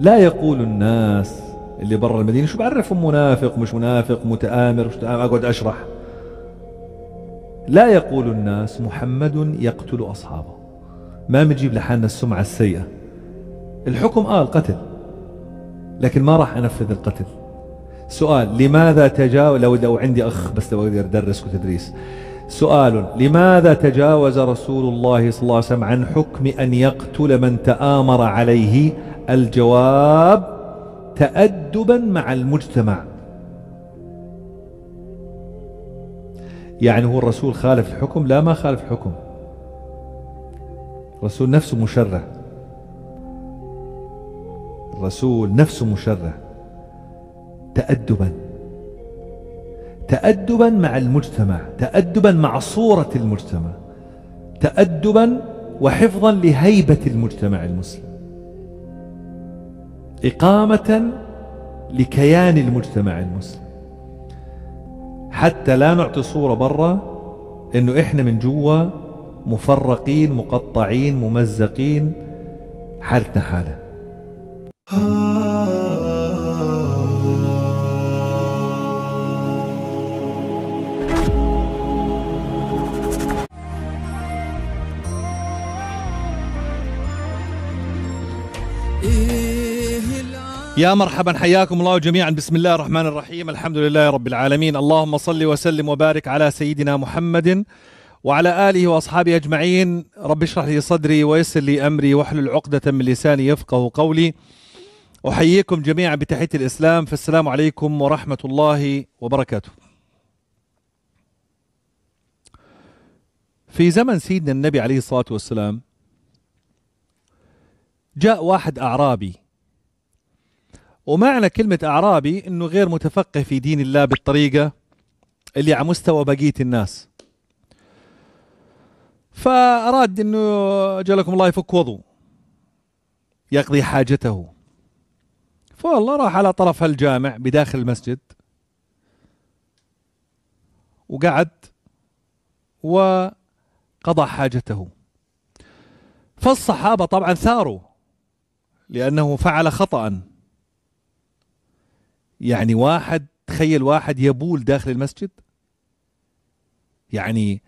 لا يقول الناس اللي برا المدينة شو بعرفهم منافق مش منافق متآمر مش تآمر أقعد أشرح لا يقول الناس محمد يقتل أصحابه ما بنجيب لحالنا السمعة السيئة الحكم آه القتل لكن ما راح أنفذ القتل سؤال لماذا تجاوز لو لو عندي أخ بس لو أقدر أدرسك وتدريس سؤال لماذا تجاوز رسول الله صلى الله عليه وسلم عن حكم أن يقتل من تآمر عليه الجواب تأدبا مع المجتمع يعني هو الرسول خالف الحكم لا ما خالف الحكم الرسول نفسه مشرع الرسول نفسه مشرع تأدبا تأدبا مع المجتمع تأدبا مع صورة المجتمع تأدبا وحفظا لهيبة المجتمع المسلم إقامة لكيان المجتمع المسلم حتى لا نعطي صورة برا إنه إحنا من جوا مفرقين مقطعين ممزقين حالتنا حالة يا مرحبا حياكم الله جميعا بسم الله الرحمن الرحيم الحمد لله رب العالمين اللهم صل وسلم وبارك على سيدنا محمد وعلى آله وأصحابه أجمعين رب اشرح لي صدري ويسر لي أمري واحلل عقدة من لساني يفقه قولي أحييكم جميعا بتحية الإسلام فالسلام عليكم ورحمة الله وبركاته في زمن سيدنا النبي عليه الصلاة والسلام جاء واحد أعرابي ومعنى كلمة أعرابي أنه غير متفقه في دين الله بالطريقة اللي على مستوى بقية الناس فأراد أنه جلكم الله يفك وضو يقضي حاجته فوالله راح على طرف هالجامع بداخل المسجد وقعد وقضى حاجته فالصحابة طبعا ثاروا لأنه فعل خطأ يعني واحد تخيل واحد يبول داخل المسجد يعني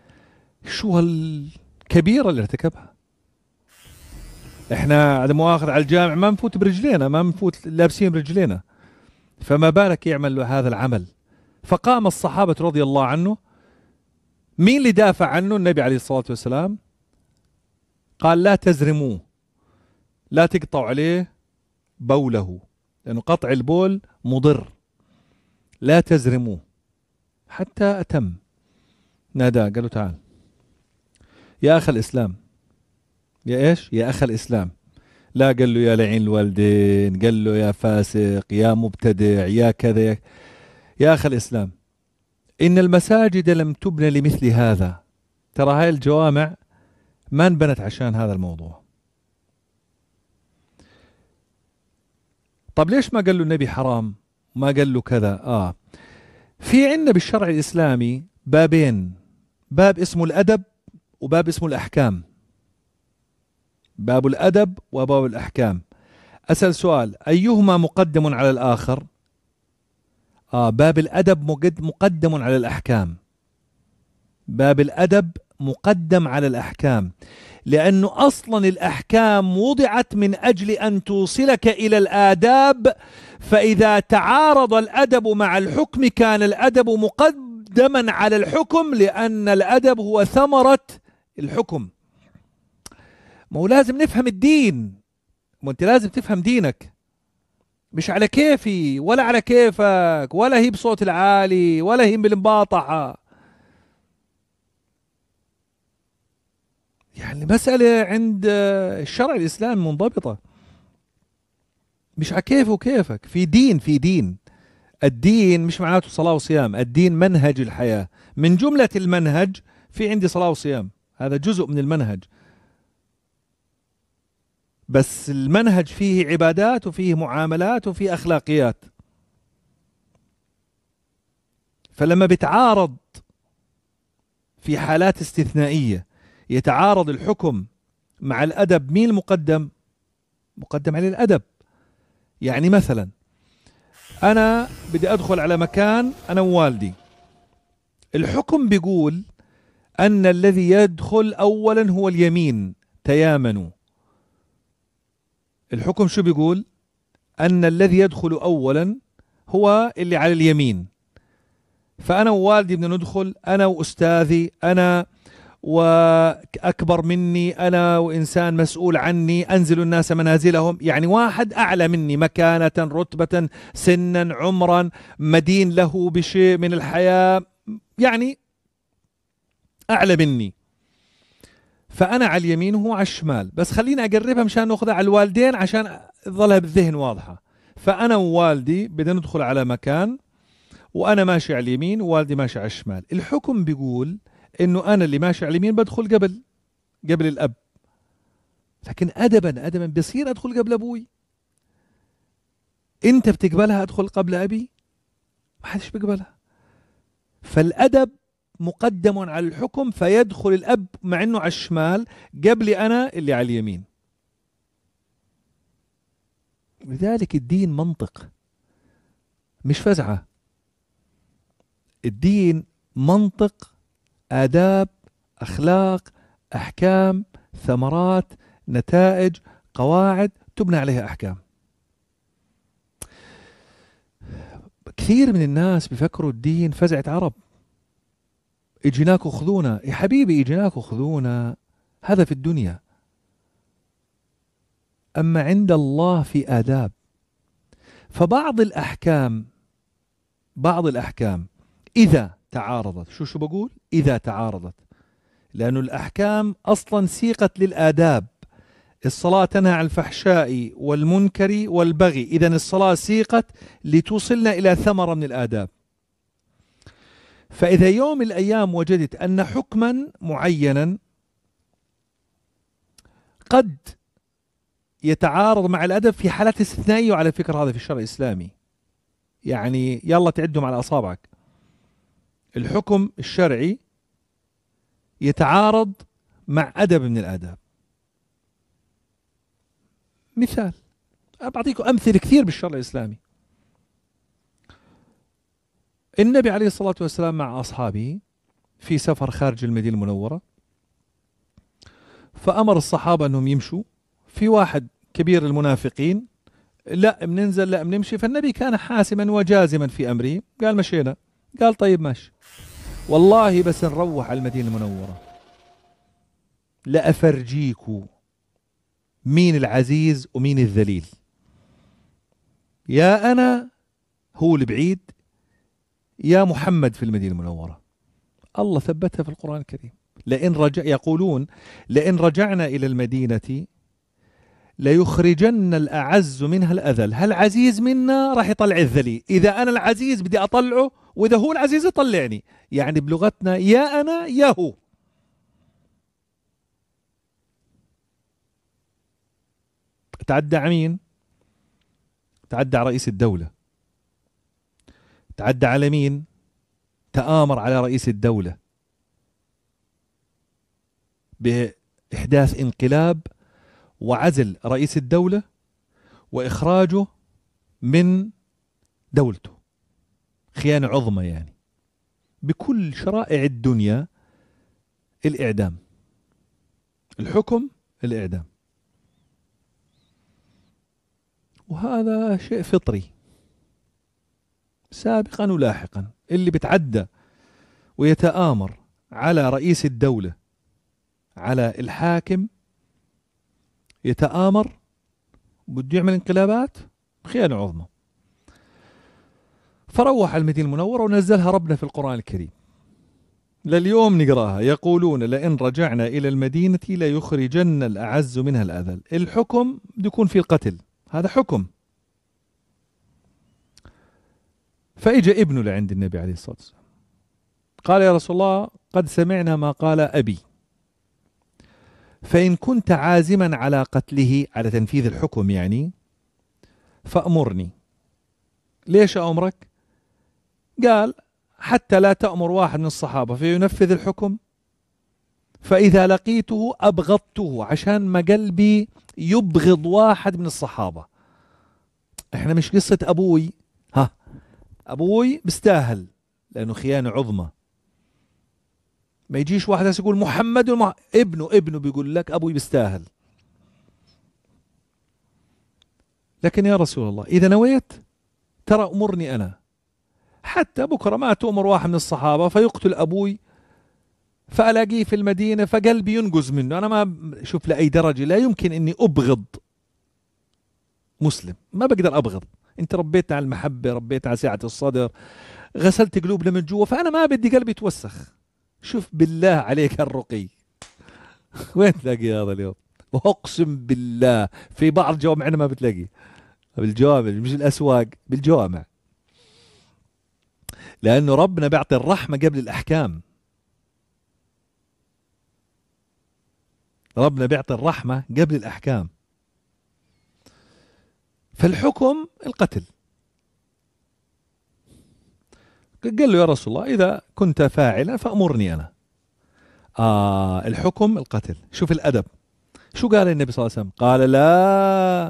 شو هالكبيرة اللي ارتكبها احنا على مؤاخذة على الجامع ما نفوت برجلينا ما نفوت لابسين برجلينا فما بالك يعمل هذا العمل فقام الصحابة رضي الله عنه مين اللي دافع عنه النبي عليه الصلاة والسلام قال لا تزرموه لا تقطعوا عليه بوله لأنه قطع البول مضر لا تزرموه حتى أتم ناداه قال له تعال يا أخ الإسلام يا إيش يا أخ الإسلام لا قال له يا لعين الوالدين قال له يا فاسق يا مبتدع يا كذا يا أخ الإسلام إن المساجد لم تبنى لمثل هذا ترى هاي الجوامع ما انبنت عشان هذا الموضوع طب ليش ما قال له النبي حرام ما قال له كذا آه في عندنا بالشرع الإسلامي بابين باب اسمه الأدب وباب اسمه الأحكام باب الأدب وباب الأحكام أسأل سؤال أيهما مقدم على الآخر آه باب الأدب مقدم على الأحكام باب الأدب مقدم على الأحكام لأنه أصلا الأحكام وضعت من أجل أن توصلك إلى الآداب فإذا تعارض الأدب مع الحكم كان الأدب مقدما على الحكم لأن الأدب هو ثمرة الحكم ما هو لازم نفهم الدين انت لازم تفهم دينك مش على كيفي ولا على كيفك ولا هي بصوت العالي ولا هي بالمباطحة يعني مسألة عند الشرع الإسلامي منضبطة مش على كيف وكيفك في دين في دين الدين مش معناته صلاة وصيام الدين منهج الحياة من جملة المنهج في عندي صلاة وصيام هذا جزء من المنهج بس المنهج فيه عبادات وفيه معاملات وفيه أخلاقيات فلما بتعارض في حالات استثنائية يتعارض الحكم مع الأدب مين المقدم؟ مقدم عليه الأدب يعني مثلا أنا بدي أدخل على مكان أنا ووالدي الحكم بيقول أن الذي يدخل أولا هو اليمين تيامنوا الحكم شو بيقول أن الذي يدخل أولا هو اللي على اليمين فأنا ووالدي بدنا ندخل أنا وأستاذي أنا واكبر مني انا وانسان مسؤول عني انزل الناس منازلهم يعني واحد اعلى مني مكانه رتبه سنا عمرا مدين له بشيء من الحياه يعني اعلى مني فانا على اليمين وهو على الشمال بس خلينا اقربها مشان ناخذها على الوالدين عشان تظلها بالذهن واضحه فانا ووالدي بدنا ندخل على مكان وانا ماشي على اليمين ووالدي ماشي على الشمال الحكم بيقول انه انا اللي ماشي على اليمين بدخل قبل قبل الاب لكن ادبا ادبا بصير ادخل قبل ابوي انت بتقبلها ادخل قبل ابي ما حدش بيقبلها فالادب مقدم على الحكم فيدخل الاب مع انه على الشمال قبل انا اللي على اليمين لذلك الدين منطق مش فزعه الدين منطق آداب أخلاق أحكام ثمرات نتائج قواعد تبنى عليها أحكام كثير من الناس بفكروا الدين فزعة عرب اجيناك خذونا يا حبيبي اجيناك خذونا هذا في الدنيا أما عند الله في آداب فبعض الأحكام بعض الأحكام إذا تعارضت شو شو بقول إذا تعارضت لأن الأحكام أصلا سيقت للآداب الصلاة تنهى عن الفحشاء والمنكر والبغي إذا الصلاة سيقت لتوصلنا إلى ثمرة من الآداب فإذا يوم من الأيام وجدت أن حكما معينا قد يتعارض مع الأدب في حالات استثنائية وعلى فكرة هذا في الشرع الإسلامي يعني يلا تعدهم على أصابعك الحكم الشرعي يتعارض مع أدب من الآداب مثال بعطيكم أمثلة كثير بالشرع الإسلامي النبي عليه الصلاة والسلام مع أصحابه في سفر خارج المدينة المنورة فأمر الصحابة أنهم يمشوا في واحد كبير المنافقين لا بننزل لا بنمشي فالنبي كان حاسما وجازما في أمره قال مشينا قال طيب ماشي والله بس نروح على المدينة المنورة لأفرجيكو مين العزيز ومين الذليل يا أنا هو البعيد يا محمد في المدينة المنورة الله ثبتها في القرآن الكريم لئن رجع يقولون لئن رجعنا إلى المدينة ليخرجن الأعز منها الأذل هالعزيز منا راح يطلع الذليل إذا أنا العزيز بدي أطلعه وإذا هو العزيز يطلعني يعني بلغتنا يا أنا يا هو تعدى مين تعدى على رئيس الدولة تعدى على مين تآمر على رئيس الدولة بإحداث انقلاب وعزل رئيس الدولة وإخراجه من دولته خيانة عظمى يعني بكل شرائع الدنيا الإعدام الحكم الإعدام وهذا شيء فطري سابقا ولاحقا اللي بتعدى ويتآمر على رئيس الدولة على الحاكم يتآمر بده يعمل انقلابات خيانة عظمى فروح المدينة المنورة ونزلها ربنا في القرآن الكريم لليوم نقراها يقولون لئن رجعنا إلى المدينة ليخرجن الأعز منها الأذل الحكم بده يكون في القتل هذا حكم فإجا ابنه لعند النبي عليه الصلاة والسلام قال يا رسول الله قد سمعنا ما قال أبي فإن كنت عازما على قتله على تنفيذ الحكم يعني فأمرني ليش أمرك؟ قال حتى لا تأمر واحد من الصحابة فينفذ الحكم فإذا لقيته أبغضته عشان ما قلبي يبغض واحد من الصحابة احنا مش قصة أبوي ها أبوي بستاهل لأنه خيانة عظمى ما يجيش واحد يقول محمد المح... ابنه ابنه بيقول لك ابوي بيستاهل لكن يا رسول الله اذا نويت ترى امرني انا حتى بكره ما تؤمر واحد من الصحابه فيقتل ابوي فالاقيه في المدينه فقلبي ينقز منه انا ما شوف لاي درجه لا يمكن اني ابغض مسلم ما بقدر ابغض انت ربيتنا على المحبه ربيت على سعه الصدر غسلت قلوبنا من جوا فانا ما بدي قلبي يتوسخ شوف بالله عليك الرقي وين تلاقي هذا اليوم اقسم بالله في بعض جوامعنا ما بتلاقي بالجوامع مش الاسواق بالجوامع لانه ربنا بيعطي الرحمه قبل الاحكام ربنا بيعطي الرحمه قبل الاحكام فالحكم القتل قال له يا رسول الله إذا كنت فاعلا فأمرني أنا آه الحكم القتل شوف الأدب شو قال النبي صلى الله عليه وسلم قال لا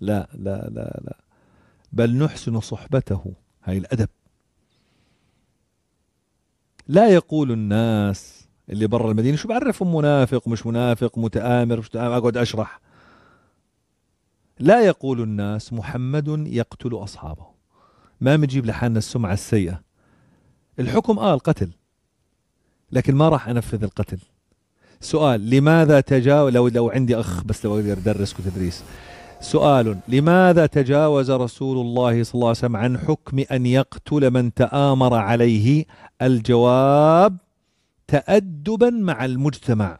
لا لا لا لا بل نحسن صحبته هاي الأدب لا يقول الناس اللي برا المدينة شو بعرفهم منافق مش منافق متآمر مش متآمر أقعد أشرح لا يقول الناس محمد يقتل أصحابه ما بنجيب لحالنا السمعة السيئة الحكم آه القتل لكن ما راح أنفذ القتل سؤال لماذا تجاوز لو لو عندي أخ بس لو أقدر أدرس وتدريس سؤال لماذا تجاوز رسول الله صلى الله عليه وسلم عن حكم أن يقتل من تآمر عليه الجواب تأدبا مع المجتمع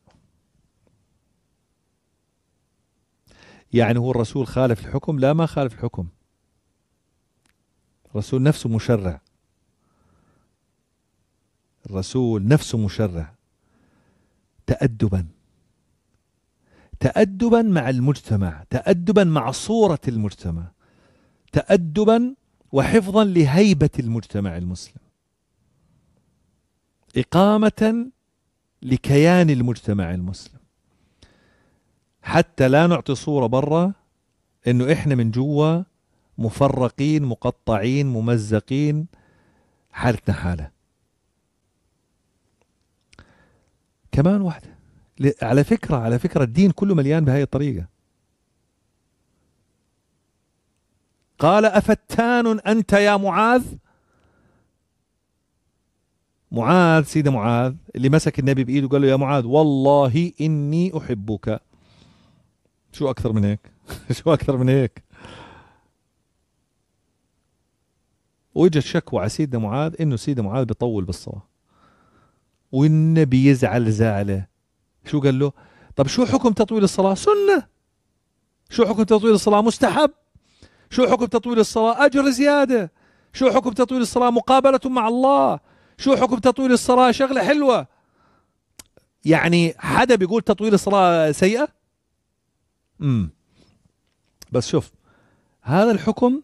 يعني هو الرسول خالف الحكم لا ما خالف الحكم الرسول نفسه مشرع الرسول نفسه مشرع تأدبا تأدبا مع المجتمع تأدبا مع صورة المجتمع تأدبا وحفظا لهيبة المجتمع المسلم إقامة لكيان المجتمع المسلم حتى لا نعطي صورة برا انه احنا من جوا مفرقين مقطعين ممزقين حالتنا حالة كمان واحدة على فكرة على فكرة الدين كله مليان بهاي الطريقة قال أفتان أنت يا معاذ معاذ سيدنا معاذ اللي مسك النبي بإيده قال له يا معاذ والله إني أحبك شو أكثر من هيك شو أكثر من هيك واجت شكوى على سيدنا معاذ انه سيدنا معاذ بيطول بالصلاه والنبي يزعل زعله شو قال له طب شو حكم تطويل الصلاه سنه شو حكم تطويل الصلاه مستحب شو حكم تطويل الصلاه اجر زياده شو حكم تطويل الصلاه مقابله مع الله شو حكم تطويل الصلاه شغله حلوه يعني حدا بيقول تطويل الصلاه سيئه امم بس شوف هذا الحكم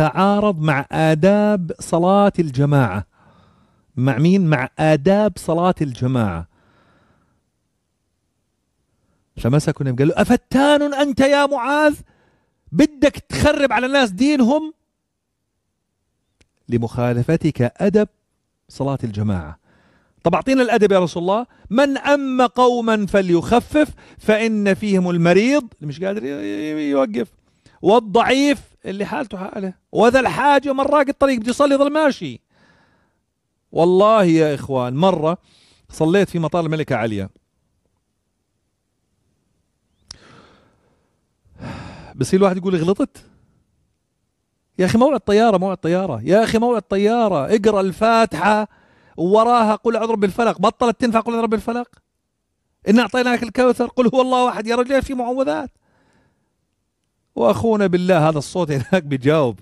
تتعارض مع آداب صلاة الجماعة مع مين؟ مع آداب صلاة الجماعة فمسكوا قال له أفتان أنت يا معاذ بدك تخرب على الناس دينهم لمخالفتك أدب صلاة الجماعة طب أعطينا الأدب يا رسول الله من أم قوما فليخفف فإن فيهم المريض مش قادر يوقف والضعيف اللي حالته حاله واذا الحاجة مرة راق الطريق بده يصلي ظل ماشي والله يا إخوان مرة صليت في مطار الملكة عليا بصير الواحد يقول غلطت يا اخي موعد طياره موعد طياره يا اخي موعد طياره اقرا الفاتحه وراها قل اعوذ برب الفلق بطلت تنفع قل اعوذ برب الفلق ان اعطيناك الكوثر قل هو الله احد يا رجل في معوذات واخونا بالله هذا الصوت هناك بيجاوب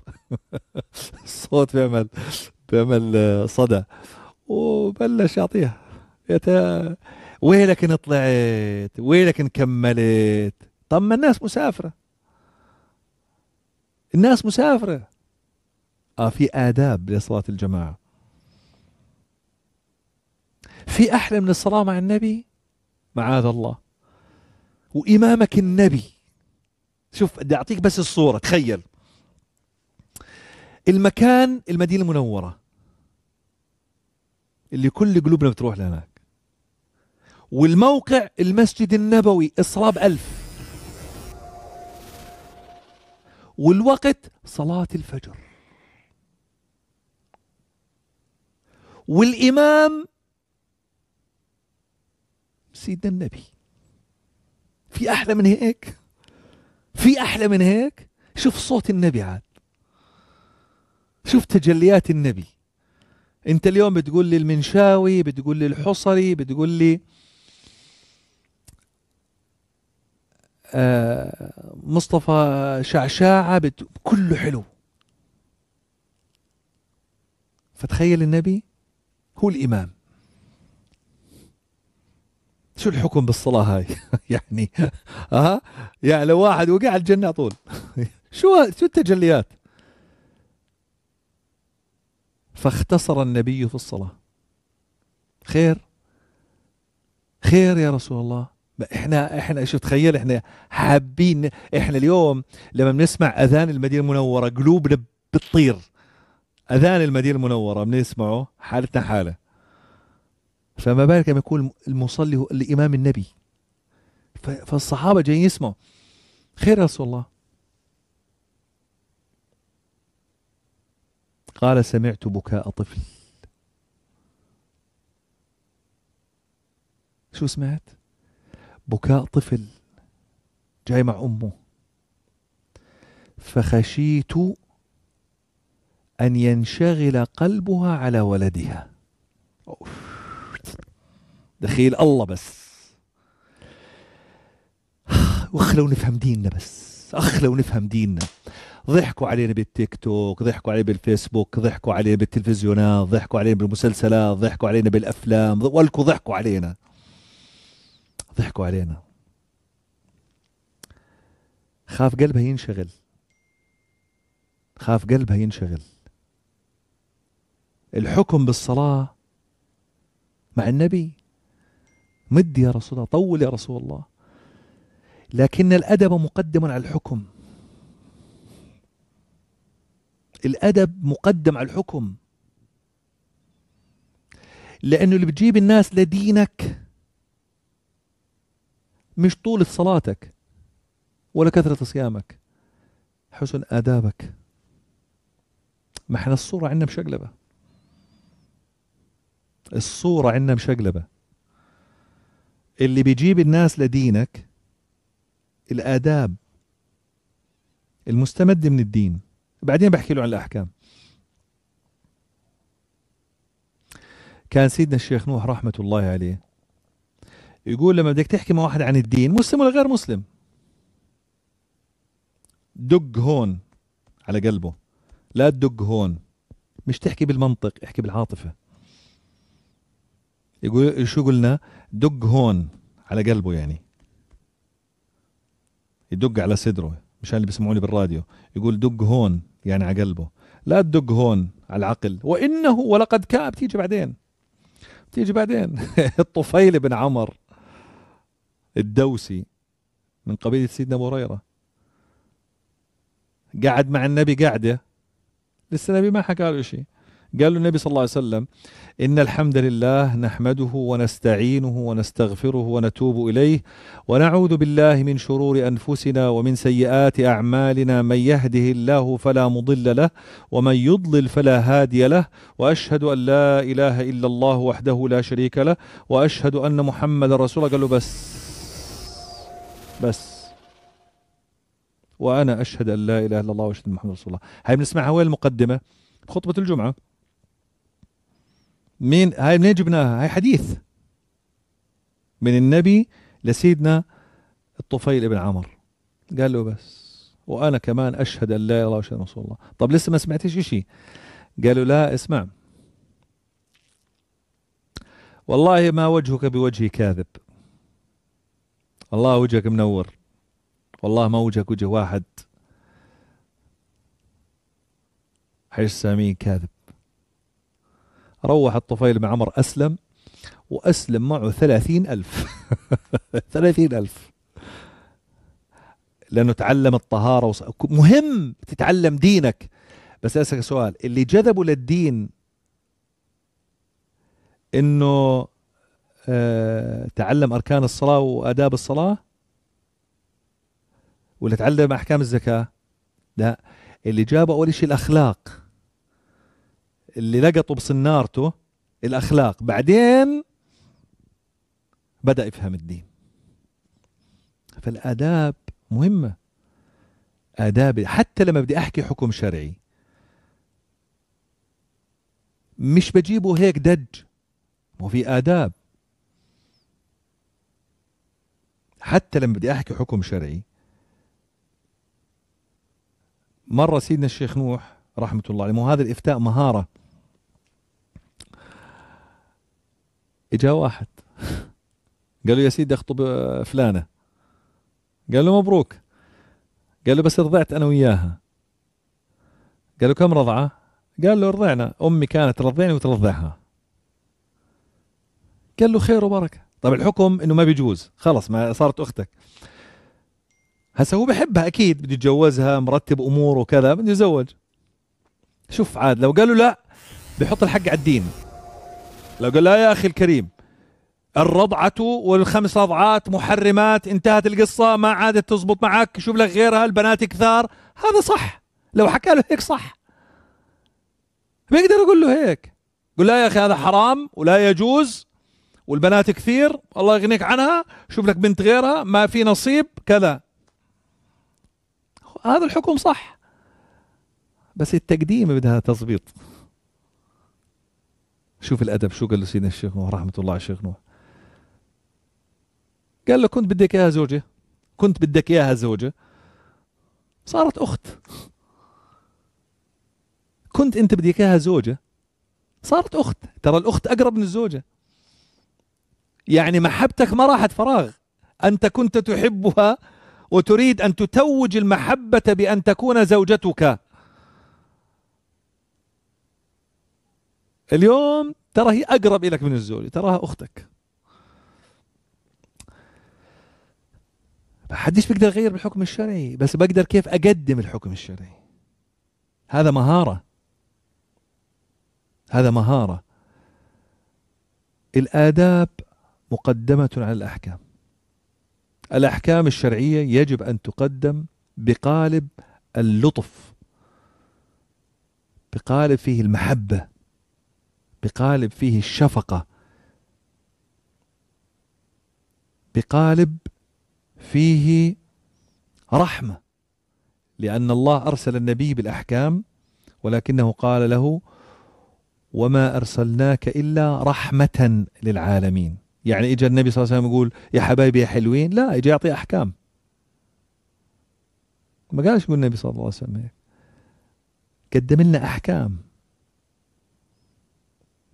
الصوت بيعمل بيعمل آه، صدى وبلش يعطيها يتا ويلك ان طلعت ويلك ان كملت طب ما الناس مسافره الناس مسافره اه في اداب لصلاه الجماعه في احلى من الصلاه مع النبي معاذ الله وامامك النبي شوف بدي اعطيك بس الصوره تخيل المكان المدينه المنوره اللي كل قلوبنا بتروح لهناك والموقع المسجد النبوي إصراب ألف والوقت صلاة الفجر والإمام سيدنا النبي في أحلى من هيك في أحلى من هيك شوف صوت النبي عاد شوف تجليات النبي انت اليوم بتقول لي المنشاوي بتقول لي الحصري بتقول لي آه مصطفى شعشاعة بت... كله حلو فتخيل النبي هو الإمام شو الحكم بالصلاة هاي يعني ها يعني لو واحد وقع الجنة طول شو شو التجليات فاختصر النبي في الصلاة خير خير يا رسول الله احنا احنا شو تخيل احنا حابين احنا اليوم لما بنسمع اذان المدينه المنوره قلوبنا بتطير اذان المدينه المنوره بنسمعه حالتنا حاله فما بالك لما يكون المصلي هو الإمام النبي فالصحابة جايين يسمعوا خير يا رسول الله قال سمعت بكاء طفل شو سمعت بكاء طفل جاي مع أمه فخشيت أن ينشغل قلبها على ولدها أوف دخيل الله بس اخ لو نفهم ديننا بس اخ لو نفهم ديننا ضحكوا علينا بالتيك توك ضحكوا علينا بالفيسبوك ضحكوا علينا بالتلفزيونات ضحكوا علينا بالمسلسلات ضحكوا علينا بالافلام ولكوا ضحكوا علينا ضحكوا علينا خاف قلبها ينشغل خاف قلبها ينشغل الحكم بالصلاة مع النبي مد يا رسول الله طول يا رسول الله لكن الأدب مقدم على الحكم الأدب مقدم على الحكم لأنه اللي بتجيب الناس لدينك مش طولة صلاتك ولا كثرة صيامك حسن آدابك ما احنا الصورة عندنا مشقلبة الصورة عندنا مشقلبة اللي بيجيب الناس لدينك الآداب المستمد من الدين بعدين بحكي له عن الأحكام كان سيدنا الشيخ نوح رحمة الله عليه يقول لما بدك تحكي مع واحد عن الدين مسلم ولا غير مسلم دق هون على قلبه لا تدق هون مش تحكي بالمنطق احكي بالعاطفة يقول شو قلنا دق هون على قلبه يعني يدق على صدره مشان اللي بيسمعوني بالراديو يقول دق هون يعني على قلبه لا تدق هون على العقل وانه ولقد كان بتيجي بعدين بتيجي بعدين الطفيل بن عمر الدوسي من قبيله سيدنا ابو هريره قعد مع النبي قعده لسه النبي ما حكى له شيء قال له النبي صلى الله عليه وسلم إن الحمد لله نحمده ونستعينه ونستغفره ونتوب إليه ونعوذ بالله من شرور أنفسنا ومن سيئات أعمالنا من يهده الله فلا مضل له ومن يضلل فلا هادي له وأشهد أن لا إله إلا الله وحده لا شريك له وأشهد أن محمد رسول الله قال له بس بس وأنا أشهد أن لا إله إلا الله وأشهد أن محمد رسول الله هاي بنسمعها وين المقدمة خطبة الجمعة مين هاي منين جبناها هاي حديث من النبي لسيدنا الطفيل ابن عمر قال له بس وانا كمان اشهد ان لا اله الا الله رسول الله طب لسه ما سمعتش شيء قالوا لا اسمع والله ما وجهك بوجه كاذب والله وجهك منور والله ما وجهك وجه واحد حيث سامي كاذب روح الطفيل بن عمر أسلم وأسلم معه ثلاثين ألف ثلاثين ألف لأنه تعلم الطهارة وص... مهم تتعلم دينك بس أسألك سؤال اللي جذبوا للدين انه آه تعلم اركان الصلاه واداب الصلاه ولا تعلم احكام الزكاه لا اللي جابه اول شيء الاخلاق اللي لقطوا بصنارته الاخلاق بعدين بدا يفهم الدين فالاداب مهمه اداب حتى لما بدي احكي حكم شرعي مش بجيبه هيك دج في آداب حتى لما بدي أحكي حكم شرعي مرة سيدنا الشيخ نوح رحمة الله عليه هذا الإفتاء مهارة إجا واحد قال له يا سيدي أخطب فلانة قال له مبروك قال له بس رضعت أنا وياها قال له كم رضعة قال له رضعنا أمي كانت ترضعني وترضعها قال له خير وبركة طب الحكم انه ما بيجوز خلص ما صارت اختك هسه هو بحبها اكيد بده يتجوزها مرتب اموره وكذا بده يتزوج شوف عاد لو قالوا لا بيحط الحق على الدين لو قال لا يا اخي الكريم الرضعة والخمس رضعات محرمات انتهت القصة ما عادت تزبط معك شوف لك غيرها البنات كثار هذا صح لو حكى له هيك صح بيقدر يقول له هيك قول لا يا اخي هذا حرام ولا يجوز والبنات كثير الله يغنيك عنها شوف لك بنت غيرها ما في نصيب كذا هذا الحكم صح بس التقديم بدها تظبيط شوف الادب شو قال له سيدنا الشيخ نوح رحمه الله على الشيخ نوح قال له كنت بدك اياها زوجه كنت بدك اياها زوجه صارت اخت كنت انت بدك اياها زوجه صارت اخت ترى الاخت اقرب من الزوجه يعني محبتك ما راحت فراغ انت كنت تحبها وتريد ان تتوج المحبه بان تكون زوجتك اليوم ترى هي اقرب لك من الزوجه تراها اختك ما حدش بيقدر يغير بالحكم الشرعي بس بقدر كيف اقدم الحكم الشرعي هذا مهاره هذا مهاره الاداب مقدمه على الاحكام الاحكام الشرعيه يجب ان تقدم بقالب اللطف بقالب فيه المحبه بقالب فيه الشفقة بقالب فيه رحمة لأن الله أرسل النبي بالأحكام ولكنه قال له وما أرسلناك إلا رحمة للعالمين يعني إجا النبي صلى الله عليه وسلم يقول يا حبايبي يا حلوين لا إجا يعطي أحكام ما قالش يقول النبي صلى الله عليه وسلم قدم لنا أحكام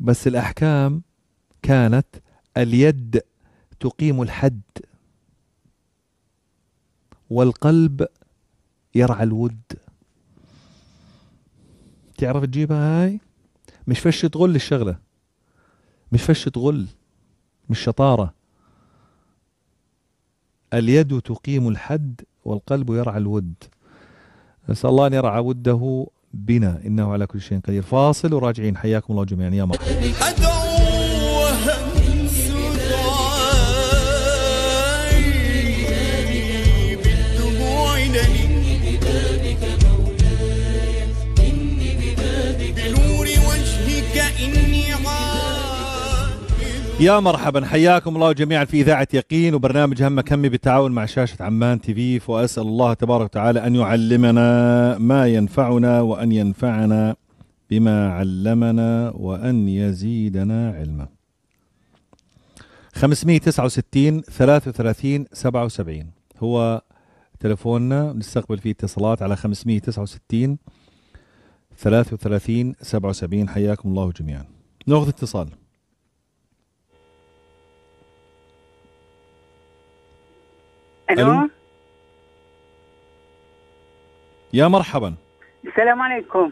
بس الأحكام كانت اليد تقيم الحد والقلب يرعى الود تعرف تجيبها هاي مش فش تغل الشغلة مش فش تغل مش شطارة اليد تقيم الحد والقلب يرعى الود نسأل الله أن يرعى وده بنا إنه على كل شيء قدير فاصل وراجعين حياكم الله جميعا يا مرحبا يا مرحبا حياكم الله جميعا في اذاعه يقين وبرنامج همك همي بالتعاون مع شاشه عمان تي في واسال الله تبارك وتعالى ان يعلمنا ما ينفعنا وان ينفعنا بما علمنا وان يزيدنا علما. 569 33 77 هو تلفوننا نستقبل فيه اتصالات على 569 33 77 حياكم الله جميعا. ناخذ اتصال. الو يا مرحبا السلام عليكم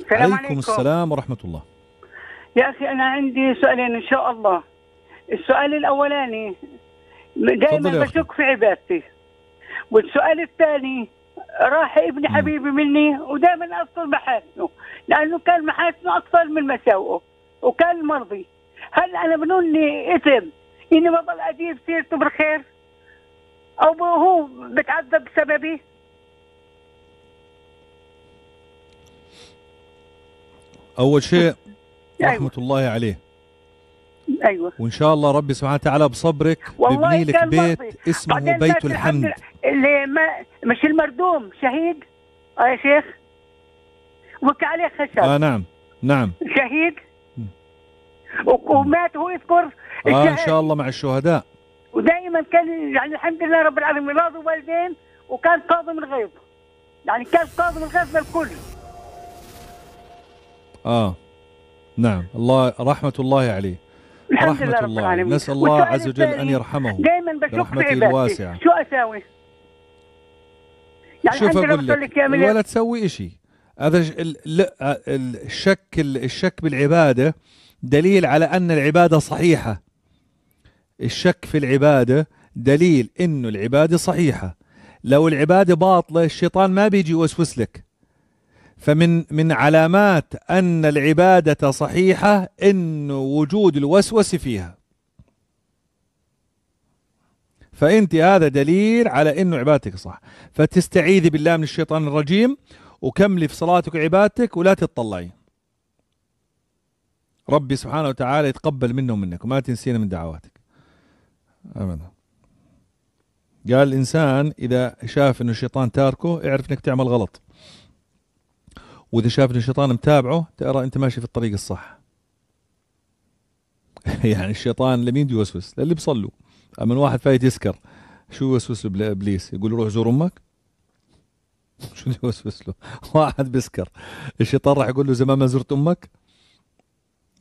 السلام عليكم, عليكم السلام ورحمة الله يا أخي أنا عندي سؤالين إن شاء الله السؤال الأولاني دائما بشك في عبادتي والسؤال الثاني راح ابن حبيبي مني ودائما اذكر محاسنه لانه كان محاسنه اكثر من مساوئه وكان مرضي هل انا بنوني اثم إني ما بضل أجيب سيرته بالخير أو هو بتعذب بسببي أول شيء أيوة. رحمة الله عليه ايوه وان شاء الله ربي سبحانه وتعالى بصبرك ببني لك بيت مرضي. اسمه بيت الحمد اللي ما مش المردوم شهيد آه، يا شيخ وكى عليه خشب اه نعم نعم شهيد ومات هو يذكر آه ان شاء الله مع الشهداء ودائما كان يعني الحمد لله رب العالمين راضي والدين وكان كاظم الغيظ يعني كان كاظم الغيظ للكل اه نعم الله رحمة الله عليه الحمد رحمة لله رب الله العالمين نسأل الله عز وجل أن يرحمه دائما بشوف في الواسعة شو أساوي؟ يعني شوف أقول لك ولا تسوي إشي هذا الشك الشك بالعبادة دليل على أن العبادة صحيحة الشك في العبادة دليل إنه العبادة صحيحة لو العبادة باطلة الشيطان ما بيجي يوسوس لك فمن من علامات أن العبادة صحيحة إنه وجود الوسوسة فيها فأنت هذا دليل على إنه عبادتك صح فتستعيذي بالله من الشيطان الرجيم وكملي في صلاتك وعبادتك ولا تتطلعي ربي سبحانه وتعالى يتقبل منه ومنك وما تنسينا من دعواتك ابدا قال الانسان اذا شاف انه الشيطان تاركه اعرف انك تعمل غلط واذا شاف انه الشيطان متابعه ترى انت ماشي في الطريق الصح يعني الشيطان لمين يوسوس للي بصلوا اما واحد فايت يسكر شو يوسوس له ابليس يقول روح زور امك شو يوسوس له واحد بيسكر الشيطان راح يقول له زمان ما زرت امك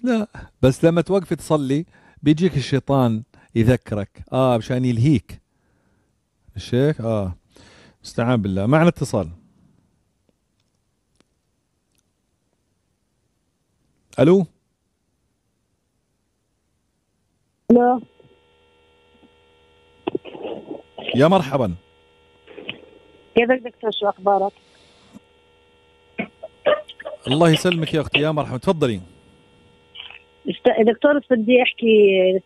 لا بس لما توقف تصلي بيجيك الشيطان يذكرك اه مشان يلهيك الشيخ اه استعان بالله معنا اتصال الو لا يا مرحبا كيفك دكتور شو اخبارك الله يسلمك يا اختي يا مرحبا تفضلي دكتور بدي احكي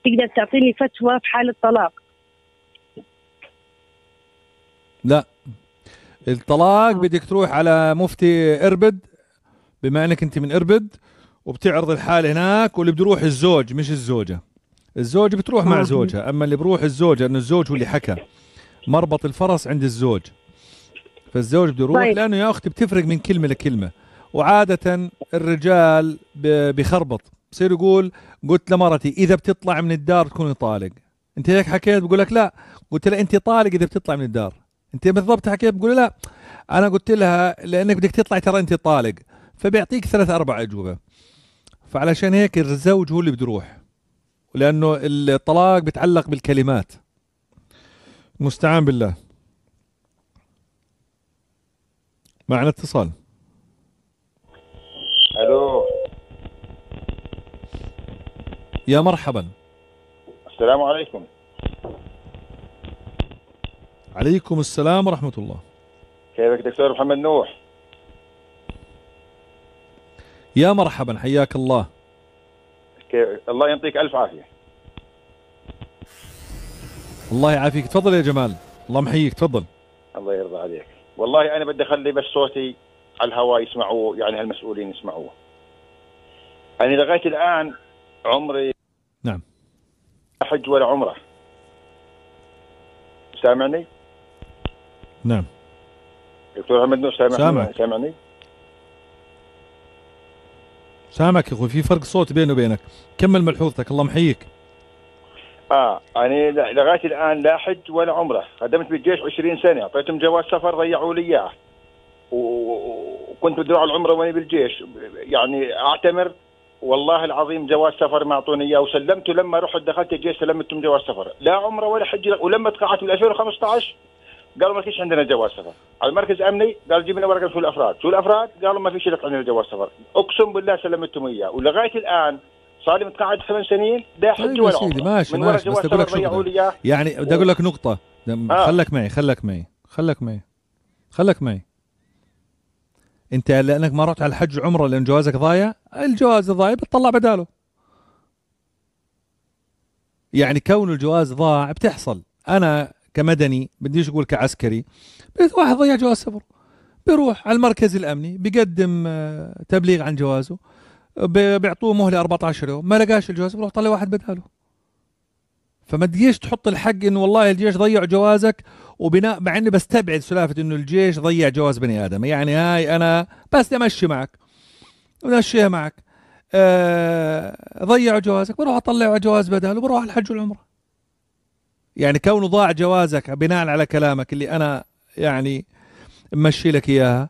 تقدر تعطيني فتوى في حاله طلاق لا الطلاق آه. بدك تروح على مفتي اربد بما انك انت من اربد وبتعرض الحالة هناك واللي بده يروح الزوج مش الزوجة الزوجة بتروح مع آه. زوجها أما اللي بروح الزوجة أنه الزوج هو اللي حكى مربط الفرس عند الزوج فالزوج بده يروح طيب. لأنه يا أختي بتفرق من كلمة لكلمة وعادة الرجال بخربط بصير يقول قلت لمرتي اذا بتطلع من الدار تكوني طالق انت هيك حكيت بقول لك لا قلت لها انت طالق اذا بتطلع من الدار انت بالضبط حكيت بقول لا انا قلت لها لانك بدك تطلع ترى انت طالق فبيعطيك ثلاث اربع اجوبه فعلشان هيك الزوج هو اللي بده يروح لانه الطلاق بتعلق بالكلمات مستعان بالله معنا اتصال يا مرحبا السلام عليكم عليكم السلام ورحمة الله كيفك دكتور محمد نوح يا مرحبا حياك الله كيف... الله يعطيك ألف عافية الله يعافيك تفضل يا جمال الله محييك تفضل الله يرضى عليك والله أنا بدي أخلي بس صوتي على الهواء يسمعوه يعني هالمسؤولين يسمعوه أنا لغاية الآن عمري نعم حج ولا عمره سامعني؟ نعم دكتور احمد نور سامعني سامعك. سامعني؟ سامعك يا اخوي في فرق صوت بيني وبينك كمل ملحوظتك الله محييك اه انا يعني لغايه الان لا حج ولا عمره قدمت بالجيش 20 سنه اعطيتهم جواز سفر ضيعوا لي اياه وكنت بدي العمره وانا بالجيش يعني اعتمر والله العظيم جواز سفر ما اعطوني اياه وسلمته لما رحت دخلت الجيش سلمتهم جواز سفر لا عمره ولا حج ولما تقاعدت من 2015 قالوا ما فيش عندنا جواز سفر على المركز الامني قال جيب لنا ورقه شو الافراد شو الافراد قالوا ما فيش لك عندنا جواز سفر اقسم بالله سلمتهم اياه ولغايه الان صار لي متقاعد ثمان سنين لا حج طيب ولا عمره ماشي من ماشي بس اقول لك يعني بدي اقول لك نقطه خليك آه. خلك معي خلك معي خلك معي خلك معي انت لانك ما رحت على الحج عمره لان جوازك ضايع الجواز ضايع بتطلع بداله يعني كون الجواز ضاع بتحصل انا كمدني بديش اقول كعسكري واحد ضيع جواز سفر بيروح على المركز الامني بيقدم آه، تبليغ عن جوازه بيعطوه مهله 14 يوم ما لقاش الجواز بروح طلع واحد بداله فما تجيش تحط الحق انه والله الجيش ضيع جوازك وبناء مع اني بستبعد سلافه انه الجيش ضيع جواز بني ادم يعني هاي انا بس امشي معك امشيها معك آه ضيعوا جوازك بروح اطلع جواز بدل وبروح الحج والعمره يعني كونه ضاع جوازك بناء على كلامك اللي انا يعني ممشي لك اياها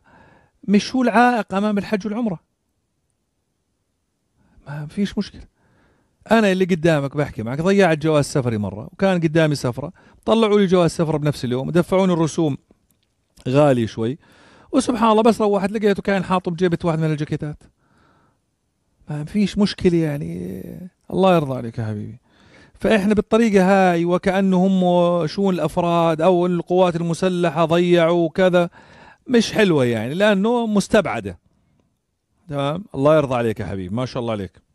مش هو العائق امام الحج والعمره ما فيش مشكله انا اللي قدامك بحكي معك ضيعت جواز سفري مره وكان قدامي سفره طلعوا لي جواز سفره بنفس اليوم دفعوني الرسوم غالي شوي وسبحان الله بس روحت لقيته كان حاطه بجيبه واحد من الجاكيتات ما فيش مشكله يعني الله يرضى عليك يا حبيبي فاحنا بالطريقه هاي وكانه هم شؤون الافراد او القوات المسلحه ضيعوا وكذا مش حلوه يعني لانه مستبعده تمام الله يرضى عليك يا حبيبي ما شاء الله عليك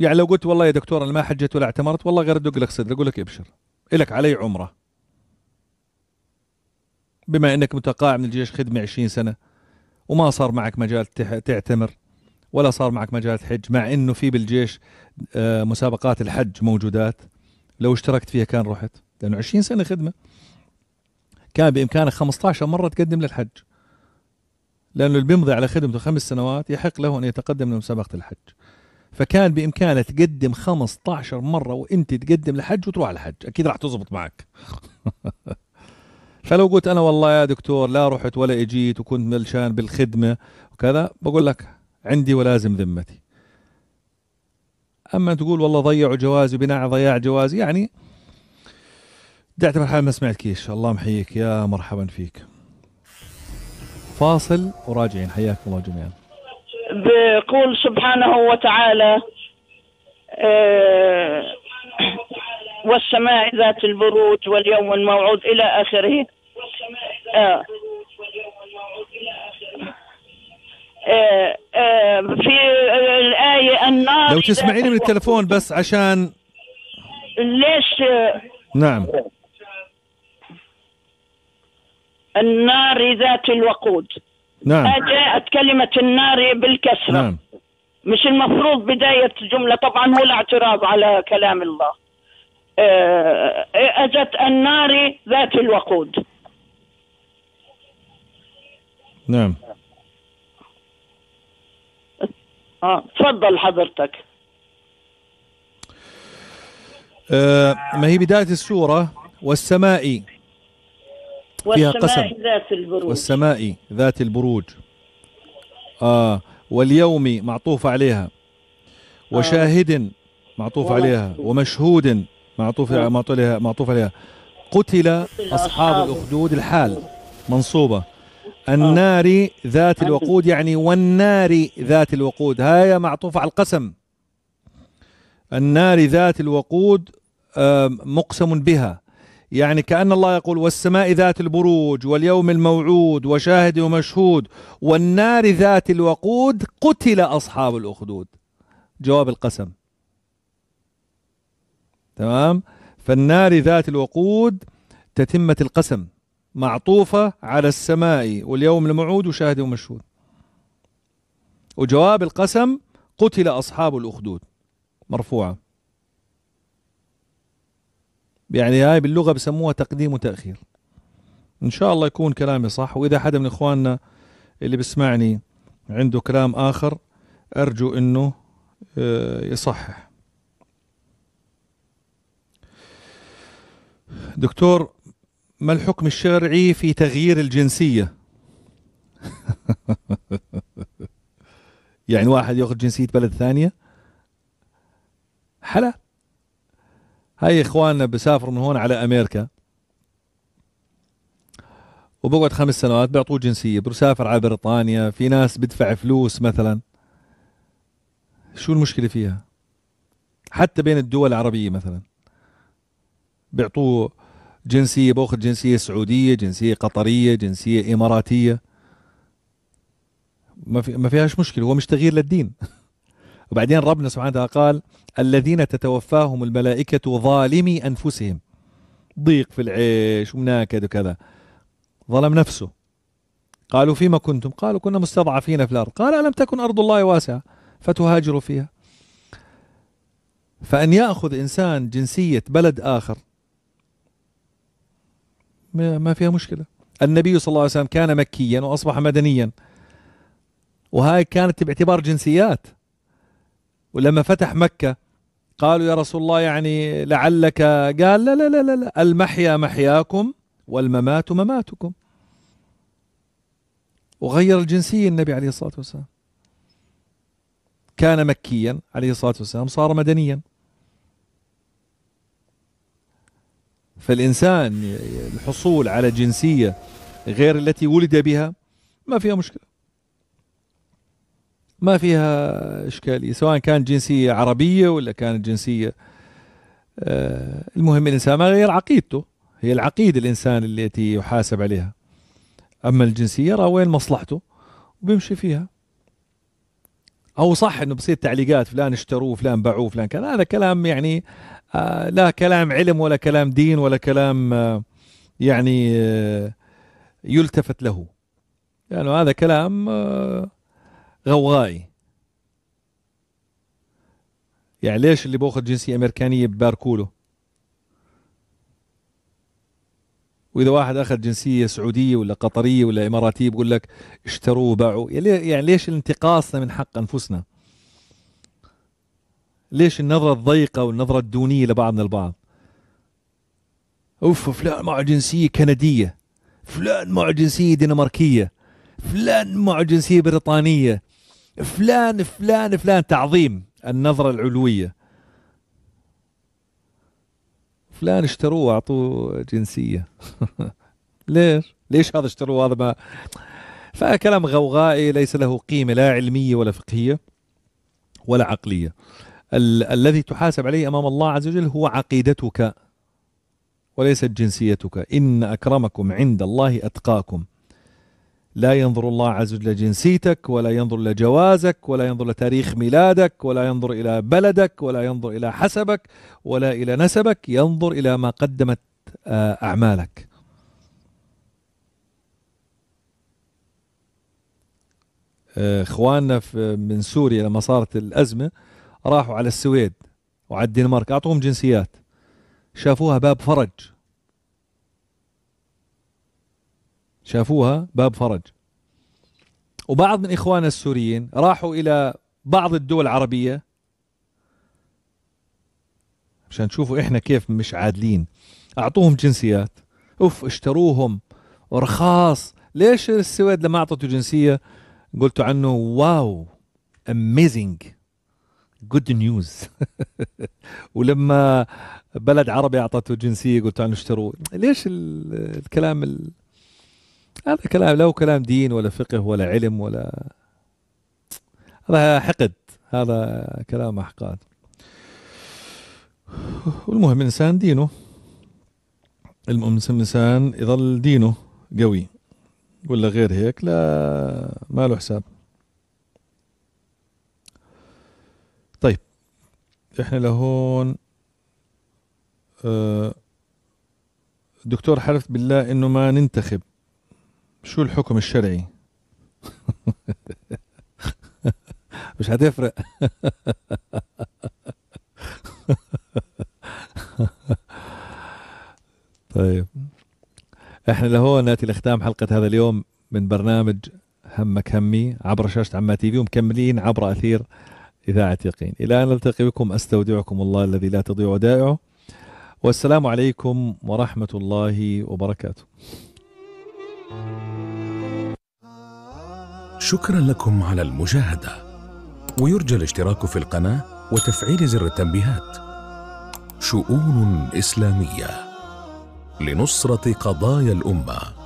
يعني لو قلت والله يا دكتور انا ما حجت ولا اعتمرت والله غير ادق لك صدر اقول لك ابشر الك علي عمره بما انك متقاعد من الجيش خدمه 20 سنه وما صار معك مجال تعتمر ولا صار معك مجال تحج مع انه في بالجيش آه، مسابقات الحج موجودات لو اشتركت فيها كان رحت لانه 20 سنه خدمه كان بامكانك 15 مره تقدم للحج لانه اللي بيمضي على خدمته خمس سنوات يحق له ان يتقدم لمسابقه الحج فكان بامكانه تقدم 15 مره وانت تقدم لحج وتروح الحج اكيد راح تزبط معك فلو قلت انا والله يا دكتور لا رحت ولا اجيت وكنت ملشان بالخدمه وكذا بقول لك عندي ولازم ذمتي اما تقول والله ضيعوا جوازي بناء ضياع جوازي يعني دعت اعتبر حالي ما سمعتكيش الله محييك يا مرحبا فيك فاصل وراجعين حياكم الله جميعا بقول سبحانه وتعالى آه، والسماء ذات البروج واليوم الموعود إلى آخره آه. آه،, آه، في الآية النار لو تسمعيني من التلفون بس عشان ليش نعم النار ذات الوقود نعم جاءت كلمة النار بالكسرة نعم. مش المفروض بداية جملة طبعا هو الاعتراض على كلام الله آه، أجت النار ذات الوقود نعم آه. تفضل حضرتك آه ما هي بداية السورة والسماء والسماء فيها قسم ذات البروج والسماء ذات البروج آه واليوم معطوف عليها آه. وشاهد معطوف عليها ومشهود آه. معطوف عليها معطوف عليها قتل أصحاب الأخدود الحال منصوبة آه. النار ذات الوقود يعني والنار ذات الوقود هاي معطوفة على القسم النار ذات الوقود مقسم بها يعني كأن الله يقول والسماء ذات البروج واليوم الموعود وشاهد ومشهود والنار ذات الوقود قتل أصحاب الأخدود جواب القسم تمام فالنار ذات الوقود تتمة القسم معطوفة على السماء واليوم الموعود وشاهد ومشهود وجواب القسم قتل أصحاب الأخدود مرفوعة يعني هاي باللغه بسموها تقديم وتاخير ان شاء الله يكون كلامي صح واذا حدا من اخواننا اللي بسمعني عنده كلام اخر ارجو انه آه، يصحح دكتور ما الحكم الشرعي في تغيير الجنسيه يعني واحد ياخذ جنسيه بلد ثانيه حلال هاي اخواننا بسافروا من هون على امريكا وبقعد خمس سنوات بيعطوه جنسية بسافر على بريطانيا في ناس بدفع فلوس مثلا شو المشكلة فيها حتى بين الدول العربية مثلا بيعطوه جنسية باخذ جنسية سعودية جنسية قطرية جنسية إماراتية ما, في ما فيهاش مشكلة هو مش تغيير للدين وبعدين ربنا سبحانه وتعالى قال الذين تتوفاهم الملائكة ظالمي أنفسهم ضيق في العيش ومناكد وكذا ظلم نفسه قالوا فيما كنتم قالوا كنا مستضعفين في الأرض قال ألم تكن أرض الله واسعة فتهاجروا فيها فأن يأخذ إنسان جنسية بلد آخر ما فيها مشكلة النبي صلى الله عليه وسلم كان مكيا وأصبح مدنيا وهاي كانت باعتبار جنسيات ولما فتح مكة قالوا يا رسول الله يعني لعلك قال لا لا لا لا, المحيا محياكم والممات مماتكم وغير الجنسية النبي عليه الصلاة والسلام كان مكيا عليه الصلاة والسلام صار مدنيا فالإنسان الحصول على جنسية غير التي ولد بها ما فيها مشكلة ما فيها إشكالية سواء كانت جنسية عربية ولا كانت جنسية آه، المهم الإنسان ما غير عقيدته هي العقيدة الإنسان التي يحاسب عليها أما الجنسية راه وين مصلحته وبيمشي فيها أو صح إنه بصير تعليقات فلان اشتروه فلان باعوه فلان كذا هذا كلام يعني آه، لا كلام علم ولا كلام دين ولا كلام آه، يعني يلتفت له لأنه يعني هذا كلام غوغائي يعني ليش اللي باخذ جنسية أمريكانية بباركوله وإذا واحد أخذ جنسية سعودية ولا قطرية ولا إماراتية بقول لك اشتروه وباعوا يعني, يعني ليش الانتقاصنا من حق أنفسنا ليش النظرة الضيقة والنظرة الدونية لبعضنا البعض أوف فلان معه جنسية كندية فلان معه جنسية دنماركية فلان معه جنسية بريطانية فلان فلان فلان تعظيم النظرة العلوية فلان اشتروه واعطوه جنسية ليش؟ ليش هذا اشتروه هذا ما فكلام غوغائي ليس له قيمة لا علمية ولا فقهية ولا عقلية ال- الذي تحاسب عليه أمام الله عز وجل هو عقيدتك وليست جنسيتك إن أكرمكم عند الله أتقاكم لا ينظر الله عز وجل لجنسيتك ولا ينظر لجوازك ولا ينظر لتاريخ ميلادك ولا ينظر إلى بلدك ولا ينظر إلى حسبك ولا إلى نسبك ينظر إلى ما قدمت آه، أعمالك آه، إخواننا من سوريا لما صارت الأزمة راحوا على السويد وعلى الدنمارك أعطوهم جنسيات شافوها باب فرج شافوها باب فرج وبعض من إخواننا السوريين راحوا إلى بعض الدول العربية عشان تشوفوا إحنا كيف مش عادلين أعطوهم جنسيات أوف اشتروهم ورخاص ليش السويد لما أعطته جنسية قلتوا عنه واو amazing جود نيوز ولما بلد عربي اعطته جنسيه قلت عنه اشتروه ليش الكلام هذا كلام لا هو كلام دين ولا فقه ولا نعم. علم ولا هذا حقد هذا كلام احقاد والمهم الانسان دينه المهم الانسان يظل دينه قوي ولا غير هيك لا ما له حساب طيب احنا لهون آه، دكتور حلفت بالله انه ما ننتخب شو الحكم الشرعي؟ مش هتفرق طيب احنا لهون ناتي لختام حلقة هذا اليوم من برنامج همك همي عبر شاشة عما تي في ومكملين عبر أثير إذاعة يقين إلى أن نلتقي بكم أستودعكم الله الذي لا تضيع ودائعه والسلام عليكم ورحمة الله وبركاته شكرا لكم على المشاهدة ويرجى الاشتراك في القناة وتفعيل زر التنبيهات شؤون إسلامية لنصرة قضايا الأمة